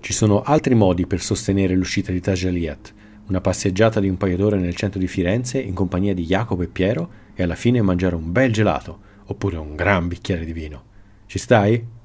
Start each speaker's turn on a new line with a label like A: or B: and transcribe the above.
A: Ci sono altri modi per sostenere l'uscita di Taj Aliat, una passeggiata di un paio d'ore nel centro di Firenze in compagnia di Jacopo e Piero e alla fine mangiare un bel gelato, oppure un gran bicchiere di vino. Ci stai?